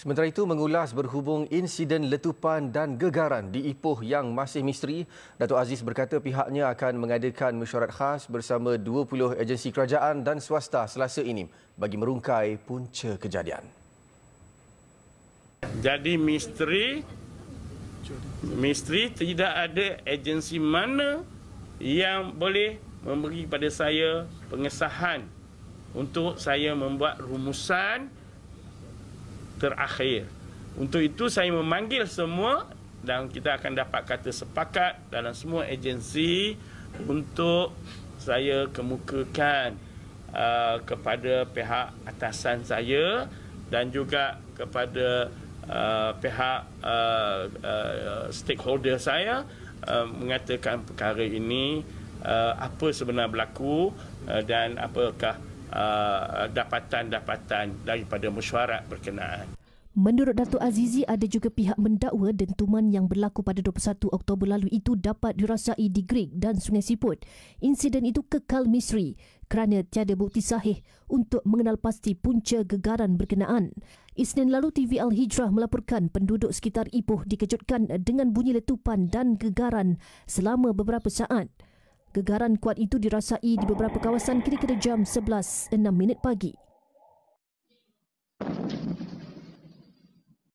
Sementara itu mengulas berhubung insiden letupan dan gegaran di Ipoh yang masih misteri, Datuk Aziz berkata pihaknya akan mengadakan mesyuarat khas bersama 20 agensi kerajaan dan swasta Selasa ini bagi merungkai punca kejadian. Jadi misteri misteri tidak ada agensi mana yang boleh memberi pada saya pengesahan untuk saya membuat rumusan terakhir. Untuk itu saya memanggil semua dan kita akan dapat kata sepakat dalam semua agensi untuk saya kemukakan uh, kepada pihak atasan saya dan juga kepada uh, pihak uh, uh, stakeholder saya uh, mengatakan perkara ini uh, apa sebenar berlaku uh, dan apakah uh, Uh, dapatan-dapatan uh, daripada mesyuarat berkenaan. Menurut Datuk Azizi, ada juga pihak mendakwa dentuman yang berlaku pada 21 Oktober lalu itu dapat dirasai di Greek dan Sungai Siput. Insiden itu kekal misteri kerana tiada bukti sahih untuk mengenal pasti punca gegaran berkenaan. Isnin lalu TV Al Hijrah melaporkan penduduk sekitar Ipoh dikejutkan dengan bunyi letupan dan gegaran selama beberapa saat. Gegaran kuat itu dirasai di beberapa kawasan kira-kira jam 11.06 pagi.